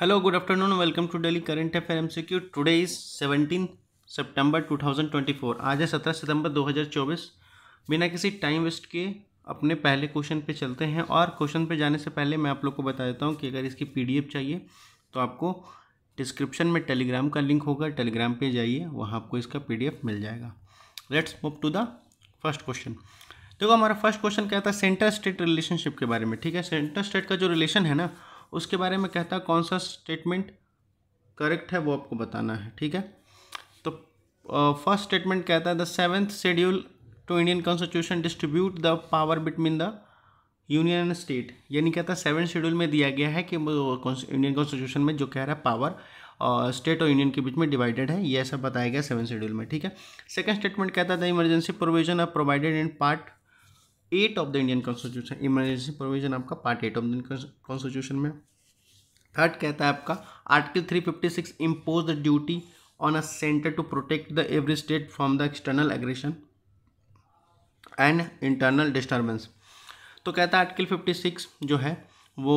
hello good afternoon welcome to daily current affair M C Q today is seventeen September two thousand twenty four आज है सत्रह सितंबर चौबीस बिना किसी time waste के अपने पहले क्वेश्चन पे चलते हैं और क्वेश्चन पे जाने से पहले मैं आप लोग को बता देता हूँ कि अगर इसकी पीडीएफ चाहिए तो आपको डिस्क्रिप्शन में टेलीग्राम का लिंक होगा टेलीग्राम पर जाइए वहाँ आपको इसका पी मिल जाएगा let's move to the first question देखो हमारा फर्स्ट क्वेश्चन क्या था सेंटर स्टेट रिलेशनशिप के बारे में ठीक है सेंटर स्टेट का जो रिलेशन है ना उसके बारे में कहता है कौन सा स्टेटमेंट करेक्ट है वो आपको बताना है ठीक है तो फर्स्ट स्टेटमेंट कहता है the seventh schedule to Indian constitution distribute the power between the union and state यानी कहता है सेवन शेड्यूल में दिया गया है कि इंडियन कॉन्स्टिट्यूशन में जो कह रहा है पावर और स्टेट और यूनियन के बीच में डिवाइडेड है ये ऐसा बताया गया सेवन शेड्यूल में ठीक है सेकंड स्टेटमेंट कहता है the emergency provision are provided in part eight of the Indian constitution emergency provision आपका part eight of the Indian constitution में थर्ड कहता है आपका article three fifty six impose the duty on a centre to protect the every state from the external aggression and internal disturbance तो कहता है article fifty six जो है वो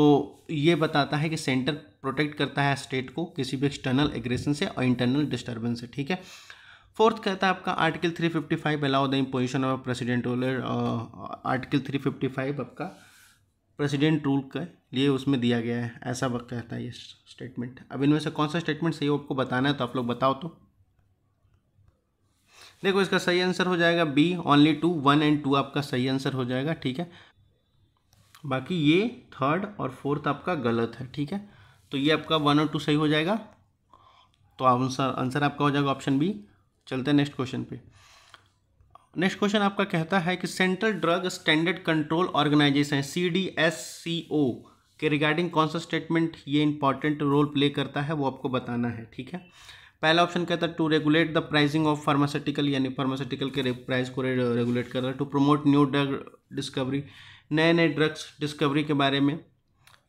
ये बताता है कि सेंटर प्रोटेक्ट करता है स्टेट को किसी भी एक्सटर्नल एग्रेशन से और इंटरनल डिस्टर्बेंस से ठीक है फोर्थ कहता है आपका article 355 allow the imposition of president rule article 355 आपका प्रेसिडेंट रूल के लिए उसमें दिया गया है ऐसा वक्त कहता है ये स्टेटमेंट अब इनमें से कौन सा स्टेटमेंट सही आपको बताना है तो आप लोग बताओ तो देखो इसका सही आंसर हो जाएगा B only two one and two आपका सही आंसर हो जाएगा ठीक है बाकी ये थर्ड और फोर्थ आपका गलत है ठीक है तो ये आपका वन और टू सही हो जाएगा तो आंसर आंसर आपका हो जाएगा ऑप्शन बी चलते हैं नेक्स्ट क्वेश्चन पे नेक्स्ट क्वेश्चन आपका कहता है कि central drug standard control organisation C D S C O के रिगार्डिंग कौन सा स्टेटमेंट ये इंपॉर्टेंट रोल प्ले करता है वो आपको बताना है ठीक है पहला ऑप्शन कहता है to regulate the pricing of pharmaceutical यानी फार्मास्यूटिकल के प्राइस को रेगुलेट कर रहा है to promote new drug discovery नए नए ड्रग्स डिस्कवरी के बारे में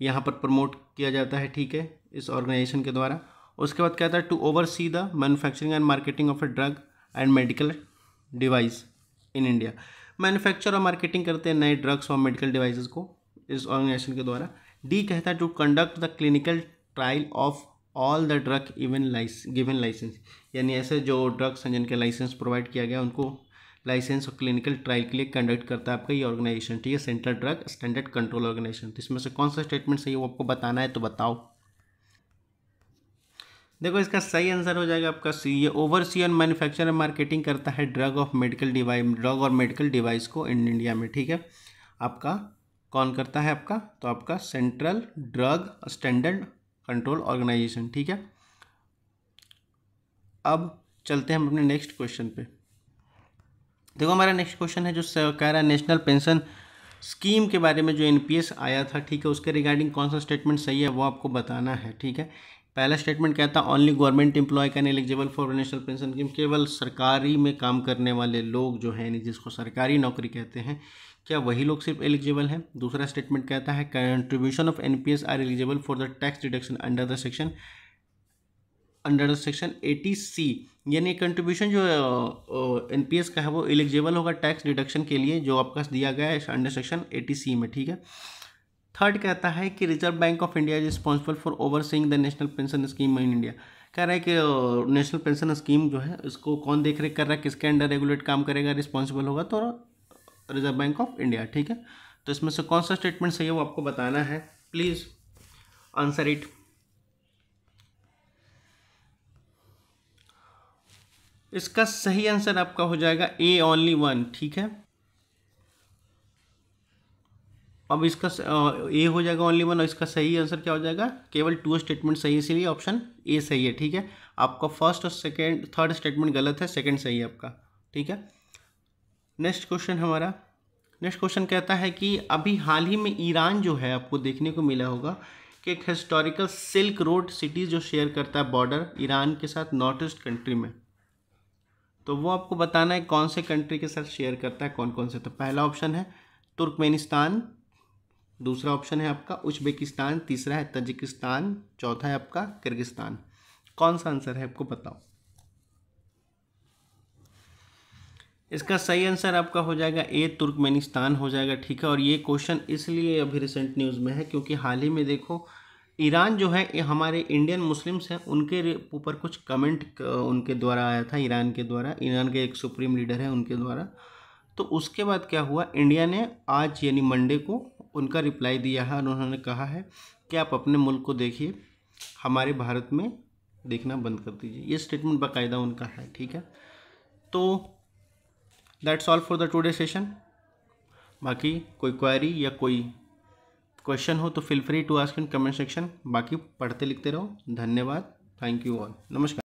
यहाँ पर प्रमोट किया जाता है ठीक है इस ऑर्गेनाइजेशन के द्वारा उसके बाद कहता है to oversee the manufacturing and marketing of a drug and medical device in India manufacture और मार्केटिंग करते हैं नए ड्रग्स और मेडिकल डिवाइसेस को इस ऑर्गेनाइजेशन के द्वारा डी कहता है to conduct the clinical trial of all the drug even lice given licence यानी ऐसे जो ड्रग्स हैं जिनके लाइसेंस प्रोवाइड किया गया उनको लाइसेंस और क्लिनिकल ट्रायल के लिए कंडक्ट करता है आपका ये ऑर्गेनाइजेशन ठीक है central drug standard control organisation तो इसमें से कौन सा स्टेटमेंट सही है वो आपको बताना है तो बताओ देखो इसका सही आंसर हो जाएगा आपका सी ये ओवरसीयन मैन्युफैक्चरर मार्केटिंग करता है drug of medical device drug और मेडिकल डिवाइस को इन इंडिया में ठीक है आपका कौन करता है आपका तो आपका central drug standard control organisation ठीक है अब चलते हैं हम अपने नेक्स्ट क्वेश्चन पे देखो हमारा नेक्स्ट क्वेश्चन है जो कह रहा है नेशनल पेंशन स्कीम के बारे में जो एनपीएस आया था ठीक है उसके रिगार्डिंग कौन सा स्टेटमेंट सही है वो आपको बताना है ठीक है पहला स्टेटमेंट कहता है only government employ can eligible for national pension scheme केवल सरकारी में काम करने वाले लोग जो हैं जिसको सरकारी नौकरी कहते हैं क्या वही लोग सिर्फ एलिजिबल हैं दूसरा स्टेटमेंट कहता है contribution of S R eligible for the tax deduction under the section under the section eighty C यानी कंट्रीब्यूशन जो एन पी एस का है वो एलिजिबल होगा टैक्स डिडक्शन के लिए जो आपका दिया गया है अंडर सेक्शन एटी सी में ठीक है थर्ड कहता है कि reserve bank of India is responsible for over the national pension scheme in India कह रहा है कि नेशनल पेंशन स्कीम जो है इसको कौन देख रेख कर रहा है किसके अंडर रेगुलेट काम करेगा रिस्पॉन्सिबल होगा तो रिजर्व बैंक ऑफ इंडिया ठीक है तो इसमें से कौन सा स्टेटमेंट सही है वो आपको बताना है प्लीज़ आंसर इट इसका सही आंसर आपका हो जाएगा ए ओनली वन ठीक है अब इसका ए हो जाएगा ओनली वन और इसका सही आंसर क्या हो जाएगा केवल टू स्टेटमेंट सही इसीलिए ऑप्शन ए सही है ठीक है आपका फर्स्ट और सेकेंड थर्ड स्टेटमेंट गलत है सेकेंड सही है आपका ठीक है नेक्स्ट क्वेश्चन हमारा नेक्स्ट क्वेश्चन कहता है कि अभी हाल ही में ईरान जो है आपको देखने को मिला होगा कि एक हिस्टोरिकल सिल्क रोड सिटी जो शेयर करता है बॉर्डर ईरान के साथ नॉर्थ ईस्ट कंट्री में तो वो आपको बताना है कौन से कंट्री के साथ शेयर करता है कौन कौन से तो पहला ऑप्शन है तुर्कमेनिस्तान दूसरा ऑप्शन है आपका उज्बेकिस्तान तीसरा है तजिकिस्तान चौथा है आपका किर्गिस्तान कौन सा आंसर है आपको बताओ इसका सही आंसर आपका हो जाएगा ए तुर्कमेनिस्तान हो जाएगा ठीक है और ये क्वेश्चन इसलिए अभी रिसेंट न्यूज़ में है क्योंकि हाल ही में देखो ईरान जो है ये हमारे इंडियन मुस्लिम्स हैं उनके ऊपर कुछ कमेंट उनके द्वारा आया था ईरान के द्वारा ईरान के एक सुप्रीम लीडर है उनके द्वारा तो उसके बाद क्या हुआ इंडिया ने आज यानी मंडे को उनका रिप्लाई दिया है और उन्होंने कहा है कि आप अपने मुल्क को देखिए हमारे भारत में देखना बंद कर दीजिए ये स्टेटमेंट बाकायदा उनका है ठीक है तो that's all for the today session बाकी कोई क्वारी या कोई क्वेश्चन हो तो feel free to ask in comment section बाकी पढ़ते लिखते रहो धन्यवाद थैंक यू ऑल नमस्कार